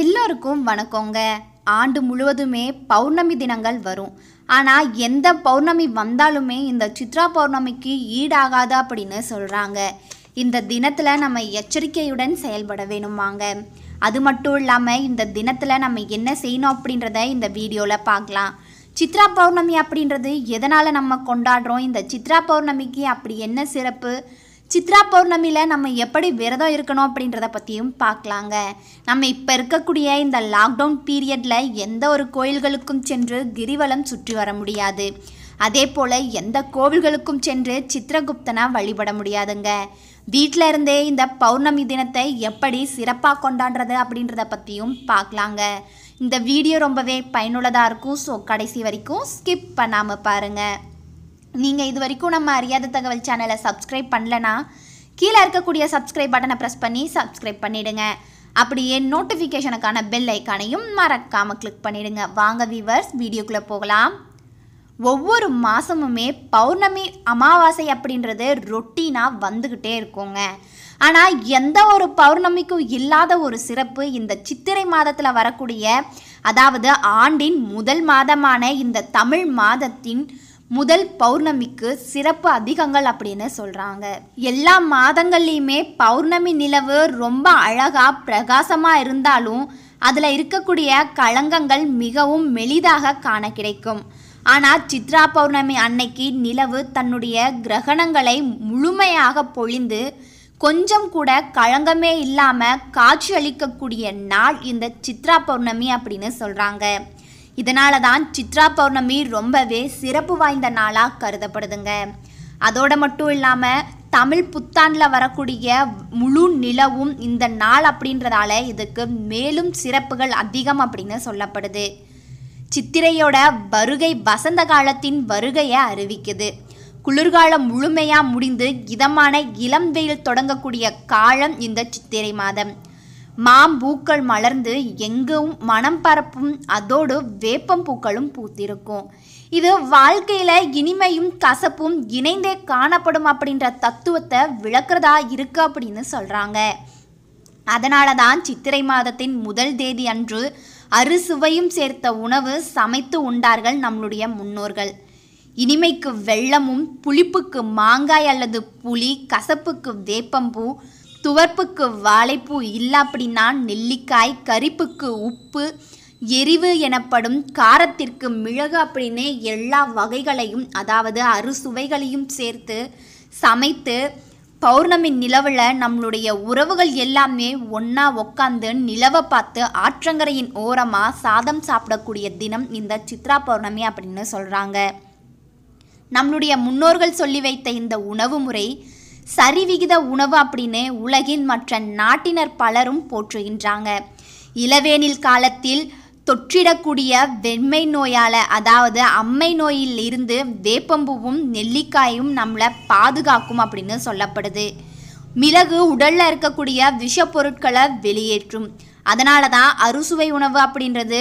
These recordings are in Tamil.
எல்லோருக்கும் வணக்கங்க ஆண்டு முழுவதுமே பௌர்ணமி தினங்கள் வரும் ஆனால் எந்த பௌர்ணமி வந்தாலுமே இந்த சித்ரா பௌர்ணமிக்கு ஈடாகாது அப்படின்னு சொல்கிறாங்க இந்த தினத்தில் நம்ம எச்சரிக்கையுடன் செயல்பட வேணுமாங்க அது மட்டும் இல்லாமல் இந்த தினத்தில் நம்ம என்ன செய்யணும் அப்படின்றத இந்த வீடியோவில் பார்க்கலாம் சித்ரா பௌர்ணமி அப்படின்றது எதனால் நம்ம கொண்டாடுறோம் இந்த சித்ரா பௌர்ணமிக்கு அப்படி என்ன சிறப்பு சித்ரா பௌர்ணமியில் நம்ம எப்படி விரதம் இருக்கணும் அப்படின்றத பற்றியும் பார்க்கலாங்க நம்ம இப்போ இருக்கக்கூடிய இந்த லாக்டவுன் பீரியடில் எந்த ஒரு கோயில்களுக்கும் சென்று கிரிவலம் சுற்றி வர முடியாது அதே போல் எந்த கோவில்களுக்கும் சென்று சித்திரகுப்தனாக வழிபட முடியாதுங்க வீட்டில் இருந்தே இந்த பௌர்ணமி தினத்தை எப்படி சிறப்பாக கொண்டாடுறது அப்படின்றத பற்றியும் பார்க்கலாங்க இந்த வீடியோ ரொம்பவே பயனுள்ளதாக இருக்கும் ஸோ கடைசி வரைக்கும் ஸ்கிப் பண்ணாமல் பாருங்கள் நீங்கள் இது வரைக்கும் நம்ம அறியாத தகவல் சேனலை சப்ஸ்கிரைப் பண்ணலனா கீழே இருக்கக்கூடிய சப்ஸ்கிரைப் பட்டனை ப்ரெஸ் பண்ணி சப்ஸ்கிரைப் பண்ணிவிடுங்க அப்படியே நோட்டிஃபிகேஷனுக்கான பெல் ஐக்கானையும் மறக்காமல் கிளிக் பண்ணிவிடுங்க வாங்க வீவர்ஸ் வீடியோக்குள்ளே போகலாம் ஒவ்வொரு மாதமுமே பௌர்ணமி அமாவாசை அப்படின்றது ரொட்டீனாக வந்துக்கிட்டே இருக்குங்க ஆனால் எந்த ஒரு பௌர்ணமிக்கும் இல்லாத ஒரு சிறப்பு இந்த சித்திரை மாதத்தில் வரக்கூடிய அதாவது ஆண்டின் முதல் மாதமான இந்த தமிழ் மாதத்தின் முதல் பௌர்ணமிக்கு சிறப்பு அதிகங்கள் அப்படின்னு சொல்கிறாங்க எல்லா மாதங்கள்லேயுமே பௌர்ணமி நிலவு ரொம்ப அழகாக பிரகாசமாக இருந்தாலும் அதில் இருக்கக்கூடிய களங்கங்கள் மிகவும் மெலிதாக காண கிடைக்கும் ஆனால் சித்ரா பௌர்ணமி அன்னைக்கு நிலவு தன்னுடைய கிரகணங்களை முழுமையாக பொழிந்து கொஞ்சம் கூட களங்கமே இல்லாமல் காட்சி அளிக்கக்கூடிய நாள் இந்த சித்ரா பௌர்ணமி அப்படின்னு சொல்கிறாங்க இதனால தான் சித்ரா பௌர்ணமி ரொம்பவே சிறப்பு வாய்ந்த நாளாக கருதப்படுதுங்க அதோட மட்டும் இல்லாமல் தமிழ் புத்தாண்டில் வரக்கூடிய முழு நிலவும் இந்த நாள் அப்படின்றதால இதுக்கு மேலும் சிறப்புகள் அதிகம் அப்படின்னு சொல்லப்படுது சித்திரையோட வருகை வசந்த காலத்தின் வருகையை அறிவிக்குது குளிர்காலம் முழுமையாக முடிந்து இதமான இளம் வெயில் தொடங்கக்கூடிய காலம் இந்த சித்திரை மாதம் மாம்பூக்கள் மலர்ந்து எங்கும் மனம் பரப்பும் அதோடு வேப்பம் பூக்களும் பூத்திருக்கும் இது வாழ்க்கையில் இனிமையும் கசப்பும் இணைந்தே காணப்படும் அப்படின்ற தத்துவத்தை விளக்குறதா இருக்கு அப்படின்னு சொல்கிறாங்க அதனால தான் சித்திரை மாதத்தின் முதல் தேதி அன்று அறுசுவையும் சேர்த்த உணவு சமைத்து உண்டார்கள் நம்மளுடைய முன்னோர்கள் இனிமைக்கு வெள்ளமும் புளிப்புக்கு மாங்காய் அல்லது புளி கசப்புக்கு வேப்பம்பூ துவர்ப்புக்கு வாழைப்பூ இல்லை அப்படின்னா நெல்லிக்காய் கரிப்புக்கு உப்பு எரிவு எனப்படும் காரத்திற்கு மிளகு அப்படின்னு எல்லா வகைகளையும் அதாவது அறுசுவைகளையும் சேர்த்து சமைத்து பௌர்ணமி நிலவில் நம்மளுடைய உறவுகள் எல்லாமே ஒன்றா உக்காந்து நிலவை பார்த்து ஆற்றங்கரையின் ஓரமாக சாதம் சாப்பிடக்கூடிய தினம் இந்த சித்ரா பௌர்ணமி அப்படின்னு சொல்கிறாங்க நம்மளுடைய முன்னோர்கள் சொல்லி வைத்த இந்த உணவு முறை சரிவிகித உணவு அப்படின்னு உலகின் மற்ற நாட்டினர் பலரும் போற்றுகின்றாங்க இளவேனில் காலத்தில் தொற்றிடக்கூடிய வெண்மை நோயால் அதாவது அம்மை நோயில் இருந்து வேப்பம்பூவும் நெல்லிக்காயும் நம்மளை பாதுகாக்கும் அப்படின்னு சொல்லப்படுது மிளகு உடலில் இருக்கக்கூடிய விஷப்பொருட்களை வெளியேற்றும் அதனால தான் அறுசுவை உணவு அப்படின்றது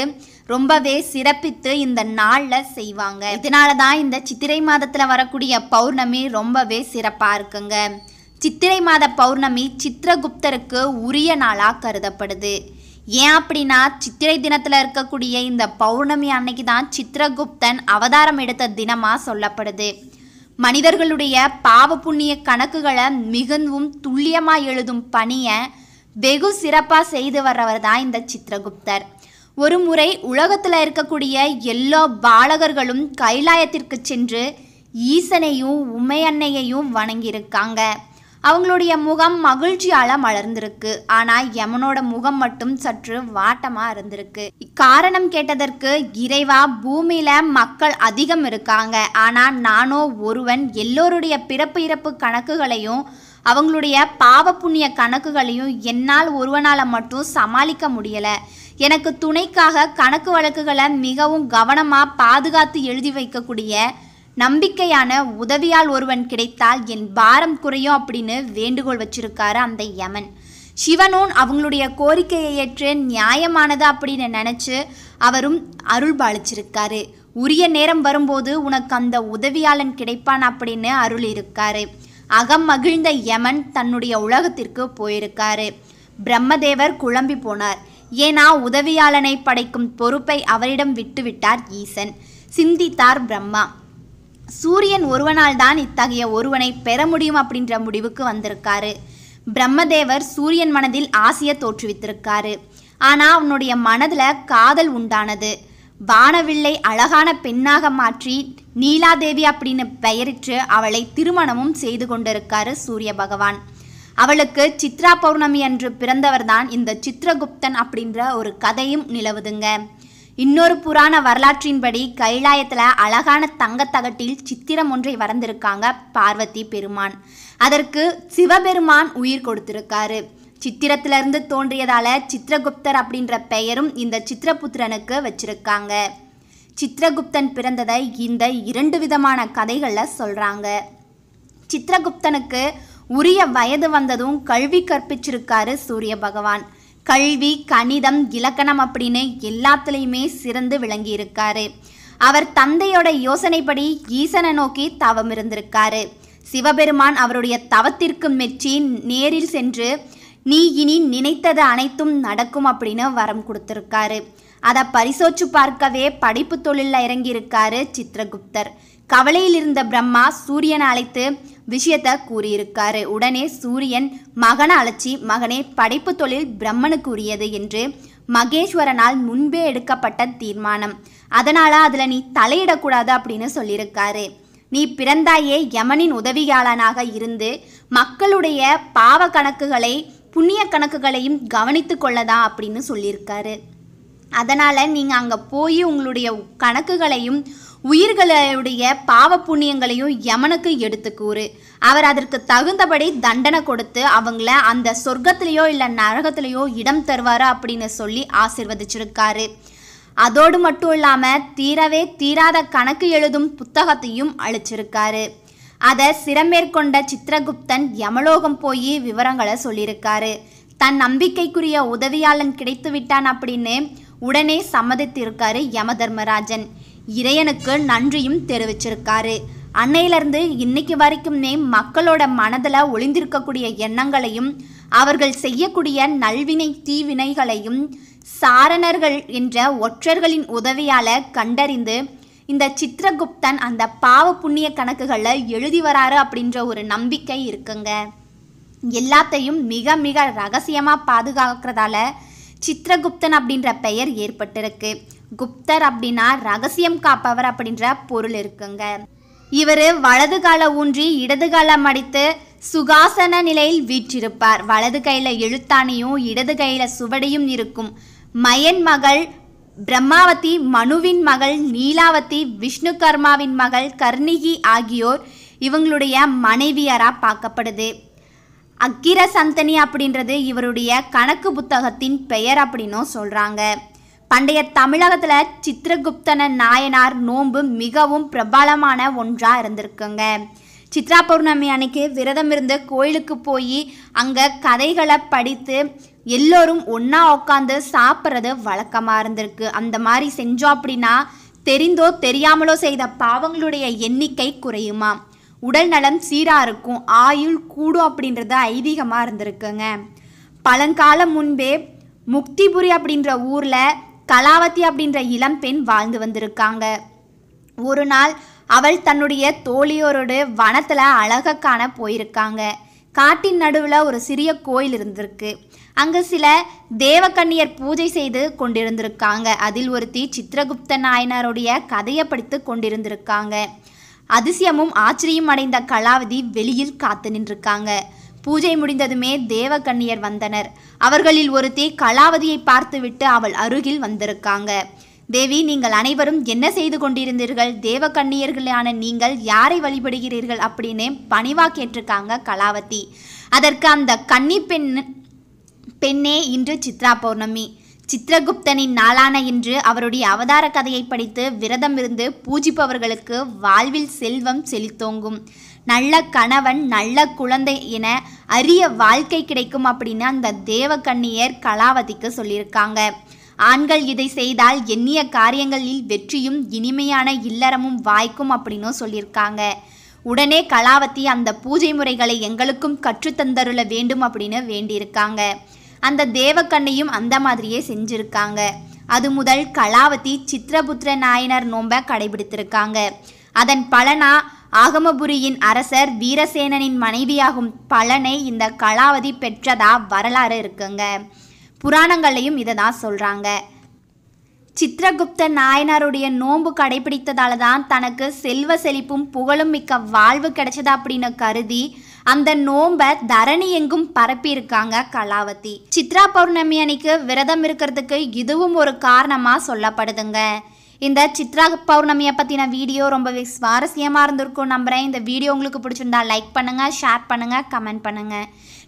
ரொம்பவே சிறப்பித்து இந்த நாளில் செய்வாங்க இதனால தான் இந்த சித்திரை மாதத்தில் வரக்கூடிய பௌர்ணமி ரொம்பவே சிறப்பாக இருக்குங்க சித்திரை மாத பௌர்ணமி சித்திரகுப்தருக்கு உரிய நாளாக கருதப்படுது ஏன் அப்படின்னா சித்திரை தினத்தில் இருக்கக்கூடிய இந்த பௌர்ணமி அன்னைக்கு தான் சித்திரகுப்தன் அவதாரம் எடுத்த தினமாக சொல்லப்படுது மனிதர்களுடைய பாவ புண்ணிய கணக்குகளை மிகவும் துல்லியமாக எழுதும் பணியை வெகு சிறப்பாக செய்து வர்றவர் தான் இந்த சித்திரகுப்தர் ஒரு முறை உலகத்தில் இருக்கக்கூடிய எல்லா பாலகர்களும் கைலாயத்திற்கு சென்று ஈசனையும் உமையன்னையையும் வணங்கியிருக்காங்க அவங்களுடைய முகம் மகிழ்ச்சியால் மலர்ந்திருக்கு ஆனால் யமனோட முகம் மட்டும் சற்று வாட்டமாக இருந்திருக்கு காரணம் கேட்டதற்கு இறைவா பூமியில் மக்கள் அதிகம் இருக்காங்க ஆனால் நானோ ஒருவன் எல்லோருடைய பிறப்பு இறப்பு கணக்குகளையும் அவங்களுடைய பாவ புண்ணிய கணக்குகளையும் என்னால் ஒருவனால் மட்டும் சமாளிக்க முடியலை எனக்கு துணைக்காக கணக்கு வழக்குகளை மிகவும் கவனமாக பாதுகாத்து எழுதி வைக்கக்கூடிய நம்பிக்கையான உதவியால் ஒருவன் கிடைத்தால் என் பாரம் குறையும் அப்படின்னு வேண்டுகோள் வச்சிருக்காரு அந்த யமன் சிவனும் அவங்களுடைய கோரிக்கையை ஏற்று நியாயமானது அப்படின்னு நினச்சி அவரும் அருள் பாலிச்சிருக்காரு உரிய நேரம் வரும்போது உனக்கு அந்த உதவியாளன் கிடைப்பான் அப்படின்னு அருள் இருக்காரு அகம் மகிழ்ந்த யமன் தன்னுடைய உலகத்திற்கு போயிருக்காரு பிரம்மதேவர் குழம்பி போனார் ஏனா உதவியாளனை படைக்கும் பொறுப்பை அவரிடம் விட்டுவிட்டார் ஈசன் சிந்தித்தார் பிரம்மா சூரியன் ஒருவனால் தான் இத்தகைய ஒருவனை பெற முடியும் அப்படின்ற முடிவுக்கு வந்திருக்காரு பிரம்மதேவர் சூரியன் மனதில் ஆசையை தோற்றுவித்திருக்காரு ஆனால் அவனுடைய மனதில் காதல் உண்டானது வானவில்லை அழகான பெண்ணாக மாற்றி நீலாதேவி அப்படின்னு பெயரிட்டு அவளை திருமணமும் செய்து கொண்டிருக்காரு சூரிய பகவான் அவளுக்கு சித்ரா பௌர்ணமி அன்று பிறந்தவர்தான் இந்த சித்ரகுப்தன் அப்படின்ற ஒரு கதையும் நிலவுதுங்க இன்னொரு புராண வரலாற்றின்படி கைலாயத்தில் அழகான தங்கத்தகட்டில் சித்திரம் ஒன்றை வரைந்திருக்காங்க பார்வதி பெருமான் அதற்கு சிவபெருமான் உயிர் கொடுத்திருக்காரு சித்திரத்திலிருந்து தோன்றியதால சித்திரகுப்தர் அப்படின்ற பெயரும் இந்த சித்திரபுத்திரனுக்கு வச்சிருக்காங்க சித்திரகுப்தன் பிறந்ததை இந்த இரண்டு விதமான கதைகளில் சொல்கிறாங்க சித்திரகுப்தனுக்கு உரிய வயது வந்ததும் கல்வி கற்பிச்சிருக்காரு சூரிய பகவான் கல்வி கணிதம் இலக்கணம் அப்படின்னு எல்லாத்துலேயுமே சிறந்து விளங்கியிருக்காரு அவர் தந்தையோட யோசனைப்படி ஈசனை நோக்கி தவம் இருந்திருக்காரு சிவபெருமான் அவருடைய தவத்திற்கு மெச்சி நேரில் சென்று நீ இனி நினைத்தது அனைத்தும் நடக்கும் அப்படின்னு வரம் கொடுத்துருக்காரு அதை பரிசோச்சு பார்க்கவே படிப்பு தொழிலில் இறங்கியிருக்காரு சித்திரகுப்தர் கவலையில் இருந்த பிரம்மா சூரியனை அழைத்து விஷயத்த கூறியிருக்காரு உடனே சூரியன் மகன அழைச்சி மகனே படைப்பு தொழில் பிரம்மனுக்கு உரியது என்று மகேஸ்வரனால் முன்பே எடுக்கப்பட்ட தீர்மானம் அதனால அதில் நீ தலையிடக்கூடாது அப்படின்னு சொல்லியிருக்காரு நீ பிறந்தாயே யமனின் உதவியாளனாக இருந்து மக்களுடைய பாவ கணக்குகளை புண்ணிய கணக்குகளையும் கவனித்து கொள்ளதா அப்படின்னு சொல்லியிருக்காரு அதனால் நீங்கள் அங்கே போய் உங்களுடைய கணக்குகளையும் உயிர்களுடைய பாவ புண்ணியங்களையும் யமனுக்கு எடுத்து கூறு அவர் அதற்கு தகுந்தபடி தண்டனை கொடுத்து அவங்கள அந்த சொர்க்கத்திலேயோ இல்லை நரகத்திலேயோ இடம் தருவார் அப்படின்னு சொல்லி ஆசிர்வதிச்சிருக்காரு அதோடு மட்டும் இல்லாமல் தீரவே தீராத கணக்கு எழுதும் புத்தகத்தையும் அழிச்சிருக்காரு அதை சிரமேற்கொண்ட சித்திரகுப்தன் யமலோகம் போய் விவரங்களை சொல்லியிருக்காரு தன் நம்பிக்கைக்குரிய உதவியாளன் கிடைத்து விட்டான் அப்படின்னு உடனே சம்மதித்திருக்காரு யம தர்மராஜன் இறையனுக்கு நன்றியும் தெரிவிச்சிருக்காரு அன்னையிலிருந்து இன்னைக்கு வரைக்கும்னே மக்களோட மனதில் ஒளிந்திருக்கக்கூடிய எண்ணங்களையும் அவர்கள் செய்யக்கூடிய நல்வினை தீவினைகளையும் சாரணர்கள் என்ற ஒற்றர்களின் உதவியால் கண்டறிந்து இந்த சித்திரகுப்தன் அந்த பாவ புண்ணிய கணக்குகளில் எழுதி வராரு அப்படின்ற ஒரு நம்பிக்கை இருக்குங்க எல்லாத்தையும் மிக மிக ரகசியமாக பாதுகாக்கிறதால சித்திரகுப்தன் அப்படின்ற பெயர் ஏற்பட்டிருக்கு குப்தர் அப்படின்னா ரகசியம் காப்பவர் அப்படின்ற பொருள் இருக்குங்க இவர் வலது கால ஊன்றி இடது காலம் அடித்து சுகாசன நிலையில் வீற்றிருப்பார் வலது கையில் எழுத்தாணியும் இடது கையில் சுவடியும் இருக்கும் மயன் மகள் பிரம்மாவதி மனுவின் மகள் நீலாவதி விஷ்ணு கர்மாவின் மகள் கர்ணிகி ஆகியோர் இவங்களுடைய மனைவியாராக பார்க்கப்படுது அக்கிர சந்தனி அப்படின்றது இவருடைய கணக்கு புத்தகத்தின் பெயர் அப்படின்னும் சொல்கிறாங்க பண்டைய தமிழகத்தில் சித்திரகுப்தன நாயனார் நோன்பு மிகவும் பிரபலமான ஒன்றாக இருந்திருக்குங்க சித்ரா பௌர்ணமி அன்னைக்கு விரதம் இருந்து கோயிலுக்கு போய் அங்கே கதைகளை படித்து எல்லோரும் ஒன்றா உட்காந்து சாப்பிட்றது வழக்கமாக இருந்திருக்கு அந்த மாதிரி செஞ்சோம் அப்படின்னா தெரிந்தோ தெரியாமலோ செய்த பாவங்களுடைய எண்ணிக்கை குறையுமா உடல் நலம் சீராக இருக்கும் ஆயுள் கூடும் அப்படின்றது ஐதீகமாக இருந்திருக்குங்க பழங்காலம் முன்பே முக்திபுரி அப்படின்ற ஊரில் கலாவதி அப்படின்ற இளம் பெண் வாழ்ந்து வந்திருக்காங்க ஒரு நாள் அவள் தன்னுடைய தோழியோரோடு வனத்தில் அழக காண போயிருக்காங்க காட்டின் நடுவில் ஒரு சிறிய கோயில் இருந்திருக்கு அங்கே சில தேவக்கண்ணியர் பூஜை செய்து கொண்டிருந்திருக்காங்க அதில் ஒருத்தி சித்திரகுப்த நாயனாருடைய கதையை படித்து கொண்டிருந்திருக்காங்க அதிசயமும் ஆச்சரியம் அடைந்த கலாவதி வெளியில் காத்து நின்றிருக்காங்க பூஜை முடிந்ததுமே தேவகன்னியர் வந்தனர் அவர்களில் ஒருத்தி கலாவதியை பார்த்துவிட்டு அவள் அருகில் வந்திருக்காங்க தேவி நீங்கள் அனைவரும் என்ன செய்து கொண்டிருந்தீர்கள் தேவகன்னியர்களான நீங்கள் யாரை வழிபடுகிறீர்கள் அப்படின்னு பணிவா கேட்டிருக்காங்க கலாவதி அதற்கு அந்த கன்னி பெண் பெண்ணே இன்று சித்ரா பௌர்ணமி சித்திரகுப்தனின் நாளான இன்று அவருடைய அவதார கதையை படித்து விரதம் இருந்து பூஜிப்பவர்களுக்கு வாழ்வில் செல்வம் செழித்தோங்கும் நல்ல கணவன் நல்ல குழந்தை என அரிய வாழ்க்கை கிடைக்கும் அப்படின்னு அந்த தேவக்கண்ணியர் கலாவதிக்கு சொல்லியிருக்காங்க ஆண்கள் இதை செய்தால் எண்ணிய காரியங்களில் வெற்றியும் இனிமையான இல்லறமும் வாய்க்கும் அப்படின்னும் சொல்லியிருக்காங்க உடனே கலாவதி அந்த பூஜை முறைகளை எங்களுக்கும் கற்றுத்தந்தருள வேண்டும் அப்படின்னு வேண்டியிருக்காங்க அந்த தேவக்கண்ணையும் அந்த மாதிரியே செஞ்சுருக்காங்க அது முதல் கலாவதி சித்திரபுத்திர நாயனர் நோம்ப கடைபிடித்திருக்காங்க அதன் பலனா ஆகமபுரியின் அரசர் வீரசேனனின் மனைவியாகும் பலனை இந்த கலாவதி பெற்றதா வரலாறு இருக்குங்க புராணங்கள்லையும் இதை தான் சொல்கிறாங்க சித்திரகுப்த நாயனாருடைய நோன்பு கடைபிடித்ததால தான் தனக்கு செல்வ செழிப்பும் புகழும் மிக்க வாழ்வு கிடைச்சதா அப்படின்னு கருதி அந்த நோம்ப தரணி எங்கும் பரப்பியிருக்காங்க கலாவதி சித்ரா பௌர்ணமி அன்னைக்கு விரதம் இருக்கிறதுக்கு இதுவும் ஒரு காரணமாக சொல்லப்படுதுங்க இந்த சித்ரா பௌர்ணமியை பற்றின வீடியோ ரொம்பவே சுவாரஸ்யமாக இருந்திருக்கும் நம்புகிறேன் இந்த வீடியோ உங்களுக்கு பிடிச்சிருந்தா லைக் பண்ணுங்கள் ஷேர் பண்ணுங்கள் கமெண்ட் பண்ணுங்கள்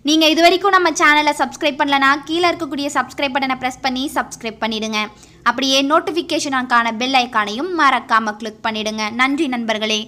நீங்கள் இது வரைக்கும் நம்ம சேனலை சப்ஸ்கிரைப் பண்ணலனா கீழே இருக்கக்கூடிய சப்ஸ்கிரைப் பட்டனை ப்ரெஸ் பண்ணி சப்ஸ்கிரைப் பண்ணிவிடுங்க அப்படியே நோட்டிஃபிகேஷனுக்கான பெல் ஐக்கானையும் மறக்காமல் கிளிக் பண்ணிவிடுங்க நன்றி நண்பர்களே